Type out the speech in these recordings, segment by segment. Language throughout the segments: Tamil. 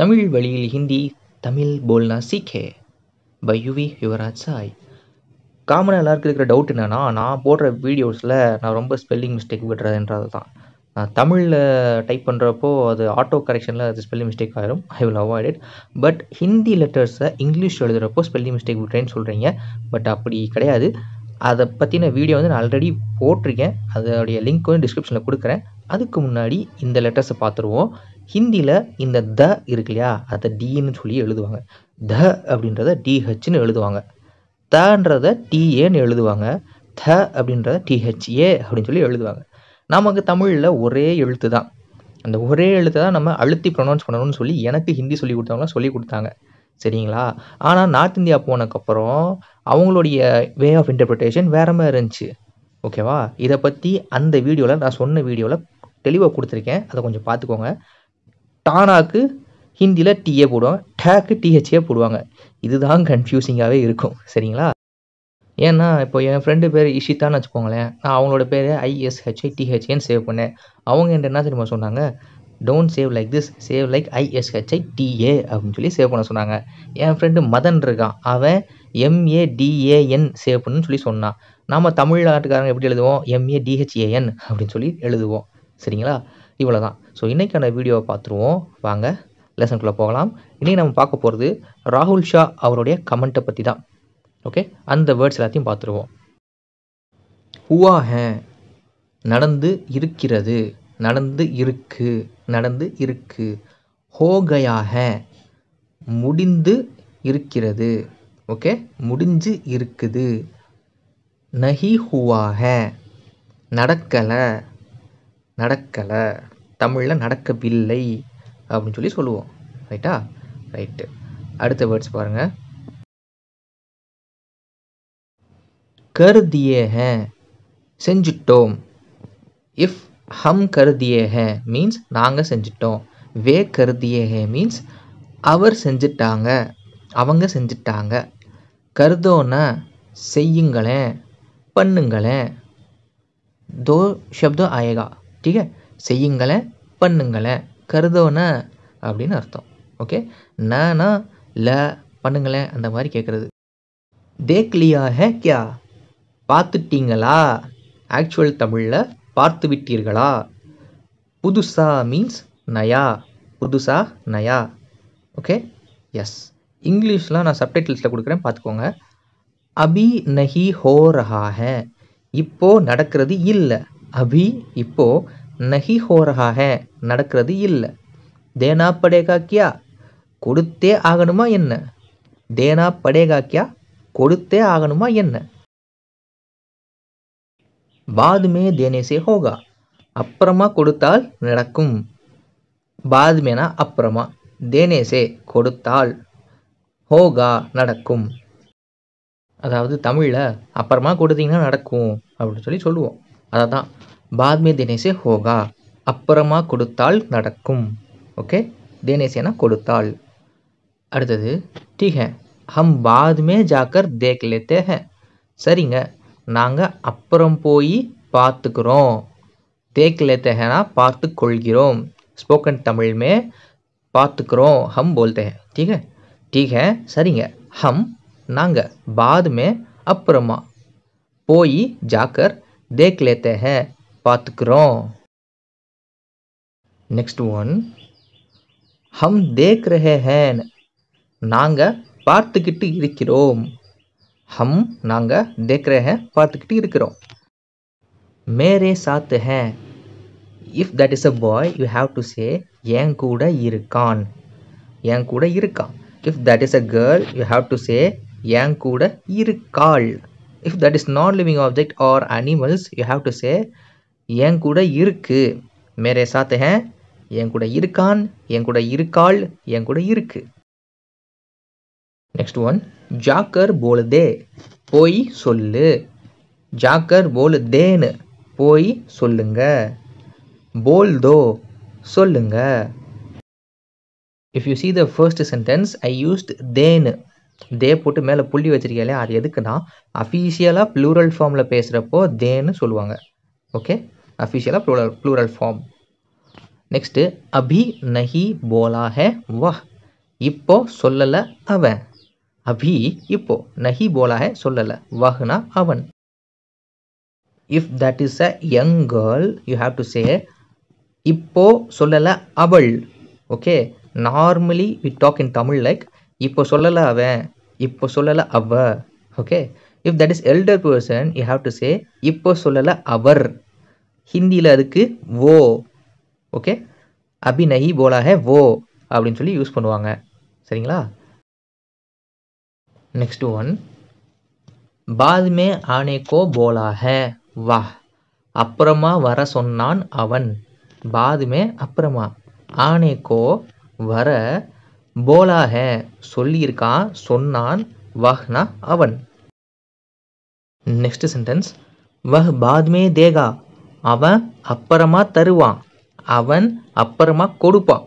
தமிழ் வழியில் ஹிந்தி தமிழ் போல்னா சீக்கே பை யுவி யுவராஜ் சாய் காமனாக எல்லாருக்கும் இருக்கிற டவுட் என்னென்னா நான் போடுற வீடியோஸில் நான் ரொம்ப ஸ்பெல்லிங் மிஸ்டேக் விடுறதுன்றது தான் நான் தமிழில் டைப் பண்ணுறப்போ அது ஆட்டோ கரெக்ஷனில் அது ஸ்பெல்லிங் மிஸ்டேக் ஆகிடும் I will avoid it but Hindi லெட்டர்ஸை இங்கிலீஷ் எழுதுகிறப்போ ஸ்பெல்லிங் மிஸ்டேக் விடுறேன்னு சொல்கிறீங்க பட் அப்படி கிடையாது அதை பற்றின வீடியோ வந்து நான் ஆல்ரெடி போட்டிருக்கேன் அதோடைய லிங்க் வந்து டிஸ்கிரிப்ஷனில் கொடுக்குறேன் அதுக்கு முன்னாடி இந்த லெட்டர்ஸை பார்த்துருவோம் ஹிந்தியில் இந்த த இருக்கு இல்லையா அதை டீன்னு சொல்லி எழுதுவாங்க த அப்படின்றத டிஹெச்னு எழுதுவாங்க தன்றத டிஏன்னு எழுதுவாங்க த அப்படின்றத டிஹெச்ஏ அப்படின்னு சொல்லி எழுதுவாங்க நமக்கு தமிழில் ஒரே எழுத்து தான் அந்த ஒரே எழுத்தை தான் நம்ம அழுத்தி ப்ரொனவுன்ஸ் பண்ணணும்னு சொல்லி எனக்கு ஹிந்தி சொல்லி கொடுத்தவங்களாம் சொல்லி கொடுத்தாங்க சரிங்களா ஆனால் நார்த் இந்தியா போனதுக்கப்புறம் அவங்களுடைய வே ஆஃப் இன்டர்பிரிட்டேஷன் வேற மாதிரி இருந்துச்சு ஓகேவா இதை பற்றி அந்த வீடியோவில் நான் சொன்ன வீடியோவில் தெளிவாக கொடுத்துருக்கேன் அதை கொஞ்சம் பார்த்துக்கோங்க டானாக்கு ஹிந்தியில் டீயே போடுவாங்க டேக்கு டிஹெச்ஏ போடுவாங்க இதுதான் கன்ஃபியூசிங்காகவே இருக்கும் சரிங்களா ஏன்னா இப்போ என் ஃப்ரெண்டு பேர் இஷிதான்னு வச்சுக்கோங்களேன் நான் அவங்களோட பேர் ஐஎஸ்ஹெச்ஐ டிஹெச்ஏன்னு சேவ் பண்ணேன் அவங்க என்கிட்ட என்ன தெரியுமா சொன்னாங்க don't save like this save like I S H I T A அப்படின்னு சொல்லி சேவ் பண்ண சொன்னாங்க என் ஃப்ரெண்டு மதன் இருக்கான் அவன் எம்ஏடிஏஎன் சேவ் பண்ணுன்னு சொல்லி சொன்னான் நம்ம தமிழ்நாட்டுக்காரங்க எப்படி எழுதுவோம் எம்ஏ டிஹெச்ஏஎன் அப்படின்னு சொல்லி எழுதுவோம் சரிங்களா இவ்வளோ தான் ஸோ இன்றைக்கான வீடியோவை பார்த்துருவோம் வாங்க லெசன்குள்ளே போகலாம் இன்றைக்கி நம்ம பார்க்க போகிறது ராகுல் ஷா அவருடைய கமெண்ட்டை பற்றி தான் ஓகே அந்த வேர்ட்ஸ் எல்லாத்தையும் பார்த்துருவோம் ஹுவா ஹே நடந்து இருக்கிறது நடந்து இருக்கு நடந்து இருக்கு ஹோகையாக முடிந்து இருக்கிறது ஓகே முடிஞ்சு இருக்குது நஹி ஹுவாக நடக்கலை நடக்கலை தமிழில் நடக்கவில்லை அப்படின்னு சொல்லி சொல்லுவோம் ரைட்டா ரைட்டு அடுத்த வேர்ட்ஸ் பாருங்கள் கருதியே ஹே செஞ்சிட்டோம் இஃப் ஹம் கருதியே ஹே மீன்ஸ் நாங்கள் செஞ்சிட்டோம் வே கருதியே ஹே மீன்ஸ் அவர் செஞ்சிட்டாங்க அவங்க செஞ்சிட்டாங்க கருதோன்னா செய்யுங்களேன் பண்ணுங்களேன் தோ ஷப்தோ ஆயகா ठीक है செய்யுங்களேன் பண்ணுங்களேன் கருதோன அப்படின்னு அர்த்தம் ஓகே நானா ல பண்ணுங்களேன் அந்த மாதிரி கேட்குறது தேக்லியா ஹே கியா பார்த்துட்டீங்களா ஆக்சுவல் தமிழில் பார்த்து விட்டீர்களா புதுசா மீன்ஸ் நயா புதுசா நயா ஓகே எஸ் இங்கிலீஷ்லாம் நான் சப்டைட்டில்ஸில் கொடுக்குறேன் பார்த்துக்கோங்க அபி நஹி ஹோ ரஹா ஹே இப்போது நடக்கிறது இல்லை அபி இப்போ நஹி ஹோரஹாக நடக்கிறது இல்லை தேனா படேகாக்கியா கொடுத்தே ஆகணுமா என்ன தேனா படேகாக்கியா கொடுத்தே ஆகணுமா என்ன பாதுமே தேனேசே ஹோகா அப்புறமா கொடுத்தால் நடக்கும் பாதுமேனா அப்புறமா தேனேசே கொடுத்தால் ஹோகா நடக்கும் அதாவது தமிழில் அப்புறமா கொடுத்தீங்கன்னா நடக்கும் அப்படின்னு சொல்லி சொல்லுவோம் அதான் பாத்மே தினேசே ஹோகா அப்புறமா கொடுத்தால் நடக்கும் ओके देने से ना कुड़ताल அடுத்தது ठीक है हम बाद में जाकर देख लेते हैं சரிங்க நாங்கள் அப்புறம் போய் பார்த்துக்கிறோம் தேக் लेते हैं ना பார்த்து கொள்கிறோம் स्पोकन तमिल में பார்த்துக்கிறோம் हम बोलते हैं ठीक है ठीक है சரிங்க हम நாங்கள் बाद में அப்புறமா போய் ஜாக்கர் देख लेते हैं पातकरों नेक्स्ट वन हम देख रहे हैं நாங்க பார்த்துக்கிட்டு இருக்கிறோம் हम நாங்க देख रहे हैं பார்த்துக்கிட்டு இருக்கிறோம் மேரே சாத் है if that is a boy you have to say என் கூட இருக்கான் என் கூட இருக்கான் if that is a girl you have to say என் கூட இருக்காள் if that is non-living object or animals you have to say என் கூட இருக்கு மேரே சாத்து ஹே என் கூட இருக்கான் என் கூட இருக்காள் என் கூட இருக்கு நெக்ஸ்ட் ஒன் ஜாக்கர் போலுதே போய் சொல்லு ஜாக்கர் போலுதேன்னு போய் சொல்லுங்க போல்தோ சொல்லுங்க if you see the first sentence i used then தே போட்டு மேலே புள்ளி வச்சிருக்கீங்களே அது எதுக்குன்னா அஃபீஷியலாக ப்ளூரல் ஃபார்மில் பேசுகிறப்போ தேன்னு சொல்லுவாங்க ஓகே அஃபீஷியலாக ப்ளூரல் ப்ளூரல் ஃபார்ம் நெக்ஸ்ட்டு அபி நஹி போலாக ஹே இப்போ சொல்லலை அவன் அபி இப்போ நஹி போலாக சொல்லலை வஹ்னா அவன் if that is a young girl you have to say இப்போ சொல்லலை அவள் okay normally we talk in Tamil like இப்போ சொல்லலை அவன் இப்போ சொல்லலை அவ okay if that is elder person you have to say இப்போ சொல்லலை அவர் ஹிந்தியில் அதுக்கு ஓ ஓகே அபி போலாக ஓ அப்படின்னு சொல்லி யூஸ் பண்ணுவாங்க சரிங்களா நெக்ஸ்ட் ஒன் பாதுமே ஆனே கோ போலா வா அப்புறமா வர சொன்னான் அவன் பாதுமே அப்புறமா ஆனே கோ வர போலாஹ சொல்லியிருக்கான் சொன்னான் वहना अवन नेक्स्ट सेंटेंस वह बाद में देगा அவன் அப்புறமா தருவான் அவன் அப்புறமா கொடுப்பான்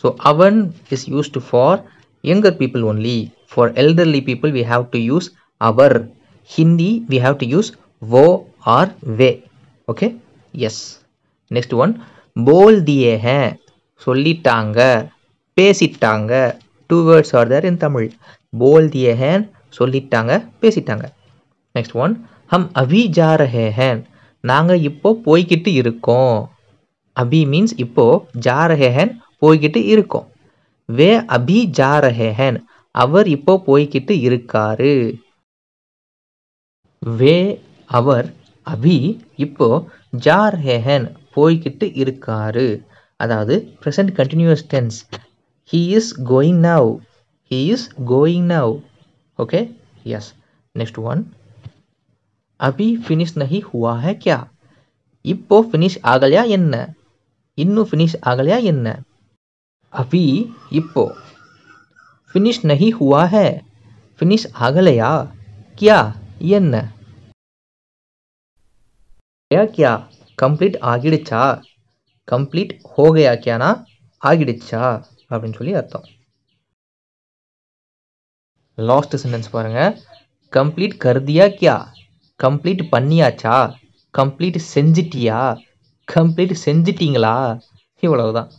ஸோ அவன் is used for younger people only for elderly people we have to use அவர் Hindi we have to use वो आर वे ओके यस नेक्स्ट वन बोल दिए हैं சொல்லிட்டாங்க பேசிட்டாங்க two words are there in Tamil போல் திய ஹேன் சொல்லிட்டாங்க பேசிட்டாங்க நெக்ஸ்ட் ஒன் ஹம் அபி ஜா ஹே ஹேன் நாங்கள் இப்போ போய்கிட்டு இருக்கோம் அபி மீன்ஸ் இப்போ ஜா ஹே ஹேன் போய்கிட்டு இருக்கோம் வே அபி ஜா ஹே ஹேன் அவர் இப்போ போய்கிட்டு இருக்காரு வே அவர் அபி இப்போ ஜார் ஹேஹன் போய்கிட்டு இருக்காரு அதாவது present continuous tense he is going now he is going now okay yes next one ಅಭಿ ಫಿನಿಶ್ ನಹಿ ಹುವಾ ಹೈ ಕ್ಯಾ ಇಪ್ಪೋ ಫಿನಿಶ್ ಆಗಲ್ಯಾ ಎನ್ನ ಇನ್ನು ಫಿನಿಶ್ ಆಗಲ್ಯಾ ಎನ್ನ ಅಭಿ ಇಪ್ಪೋ ಫಿನಿಶ್ ನಹಿ ಹುವಾ ಹೈ ಫಿನಿಶ್ ಆಗಲಯಾ ಕ್ಯಾ ಎನ್ನ क्या क्या कंप्लीट आगिड़चा कंप्लीट हो गया क्या ना आगिड़चा அப்படின்னு சொல்லி அர்த்தம் லாஸ்ட் சென்டென்ஸ் பாருங்க கம்ப்ளீட் கருதியா கியா கம்ப்ளீட் பண்ணியாச்சா கம்ப்ளீட் செஞ்சிட்டியா கம்ப்ளீட் செஞ்சிட்டிங்களா இவ்வளவுதான்